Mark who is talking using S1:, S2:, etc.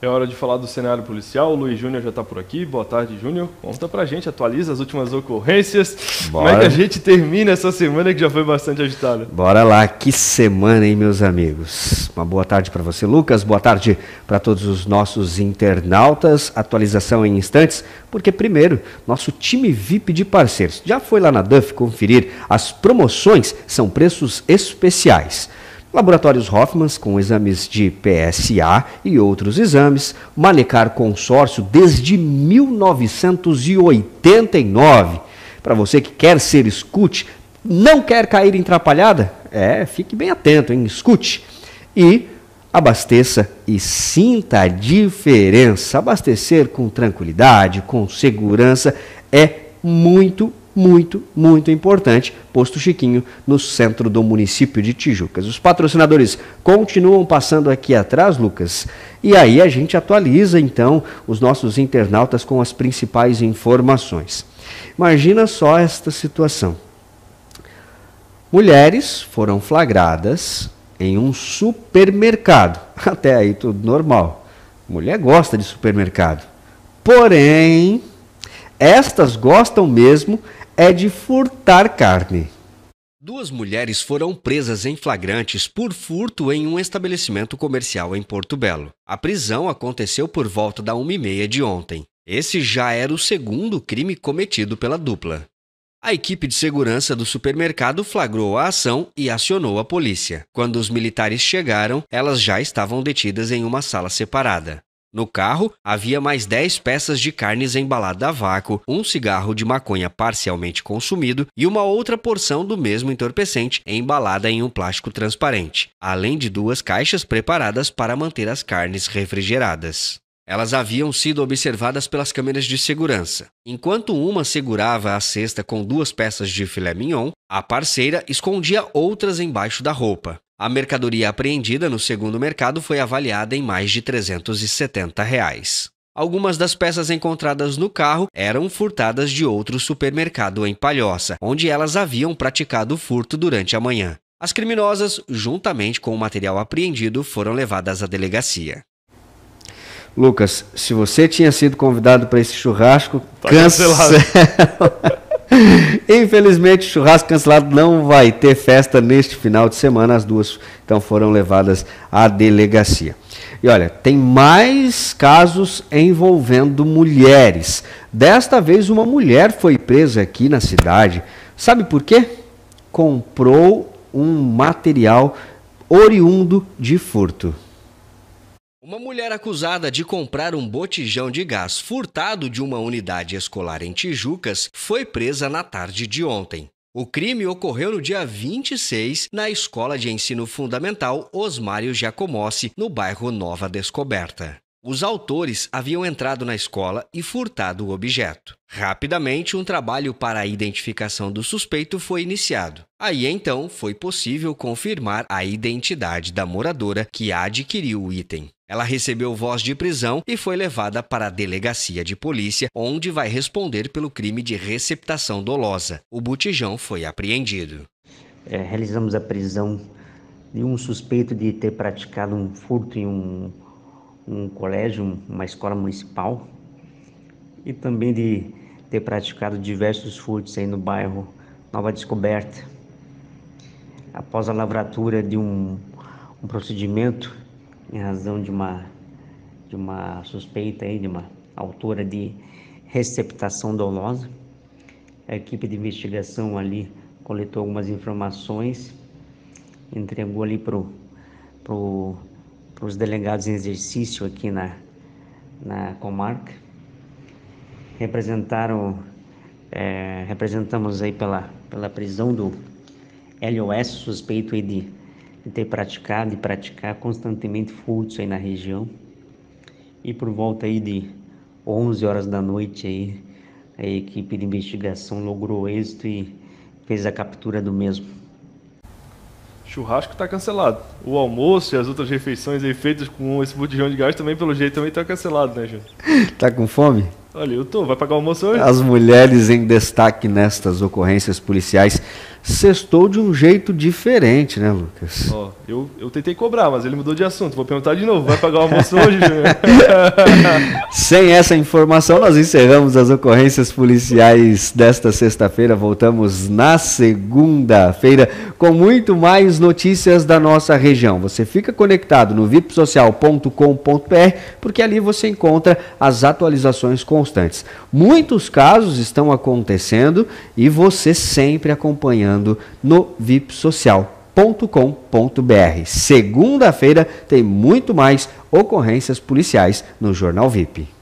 S1: É hora de falar do cenário policial. O Luiz Júnior já está por aqui. Boa tarde, Júnior. Conta pra gente, atualiza as últimas ocorrências. Bora. Como é que a gente termina essa semana que já foi bastante agitada? Bora lá, que semana, hein, meus amigos. Uma boa tarde para você, Lucas. Boa tarde para todos os nossos internautas. Atualização em instantes, porque primeiro, nosso time VIP de parceiros já foi lá na Duff conferir as promoções, são preços especiais. Laboratórios Hoffmans, com exames de PSA e outros exames, Manecar Consórcio desde 1989. Para você que quer ser escute, não quer cair em trapalhada? é, fique bem atento, hein? escute. E abasteça e sinta a diferença. Abastecer com tranquilidade, com segurança é muito muito, muito importante, posto Chiquinho no centro do município de Tijucas. Os patrocinadores continuam passando aqui atrás, Lucas, e aí a gente atualiza então os nossos internautas com as principais informações. Imagina só esta situação. Mulheres foram flagradas em um supermercado. Até aí tudo normal. Mulher gosta de supermercado. Porém, estas gostam mesmo é de furtar carne. Duas mulheres foram presas em flagrantes por furto em um estabelecimento comercial em Porto Belo. A prisão aconteceu por volta da 1h30 de ontem. Esse já era o segundo crime cometido pela dupla. A equipe de segurança do supermercado flagrou a ação e acionou a polícia. Quando os militares chegaram, elas já estavam detidas em uma sala separada. No carro, havia mais 10 peças de carnes embaladas a vácuo, um cigarro de maconha parcialmente consumido e uma outra porção do mesmo entorpecente embalada em um plástico transparente, além de duas caixas preparadas para manter as carnes refrigeradas. Elas haviam sido observadas pelas câmeras de segurança. Enquanto uma segurava a cesta com duas peças de filé mignon, a parceira escondia outras embaixo da roupa. A mercadoria apreendida no segundo mercado foi avaliada em mais de 370 reais. Algumas das peças encontradas no carro eram furtadas de outro supermercado em Palhoça, onde elas haviam praticado furto durante a manhã. As criminosas, juntamente com o material apreendido, foram levadas à delegacia. Lucas, se você tinha sido convidado para esse churrasco, tá
S2: Infelizmente,
S1: Infelizmente, churrasco cancelado não vai ter festa neste final de semana. As duas então foram levadas à delegacia. E olha, tem mais casos envolvendo mulheres. Desta vez, uma mulher foi presa aqui na cidade. Sabe por quê? Comprou um material oriundo de furto. Uma mulher acusada de comprar um botijão de gás furtado de uma unidade escolar em Tijucas foi presa na tarde de ontem. O crime ocorreu no dia 26 na Escola de Ensino Fundamental Osmário Giacomossi, no bairro Nova Descoberta. Os autores haviam entrado na escola e furtado o objeto. Rapidamente, um trabalho para a identificação do suspeito foi iniciado. Aí então foi possível confirmar a identidade da moradora que adquiriu o item. Ela recebeu voz de prisão e foi levada para a delegacia de polícia, onde vai responder pelo crime de receptação dolosa. O botijão foi apreendido.
S2: É, realizamos a prisão de um suspeito de ter praticado um furto em um um colégio, uma escola municipal e também de ter praticado diversos furtos aí no bairro Nova Descoberta. Após a lavratura de um, um procedimento em razão de uma, de uma suspeita aí, de uma autora de receptação dolosa, a equipe de investigação ali coletou algumas informações, entregou ali para o para os delegados em exercício aqui na, na comarca. Representaram, é, representamos aí pela, pela prisão do LOS, suspeito aí de, de ter praticado e praticar constantemente furtos aí na região. E por volta aí de 11 horas da noite aí, a equipe de investigação logrou êxito e fez a captura do mesmo
S1: churrasco está cancelado. O almoço e as outras refeições aí feitas com esse botijão de gás também, pelo jeito, também está cancelado, né, Júnior? tá com fome? Olha, eu tô. Vai pagar o almoço hoje? As mulheres em destaque nestas ocorrências policiais sextou de um jeito diferente, né, Lucas? Ó, eu, eu tentei cobrar, mas ele mudou de assunto. Vou perguntar de novo. Vai pagar o almoço hoje, Sem essa informação, nós encerramos as ocorrências policiais desta sexta-feira. Voltamos na segunda-feira com muito mais notícias da nossa região. Você fica conectado no vipsocial.com.br porque ali você encontra as atualizações constantes. Muitos casos estão acontecendo e você sempre acompanhando acompanhando no vipsocial.com.br. Segunda-feira tem muito mais ocorrências policiais no Jornal VIP.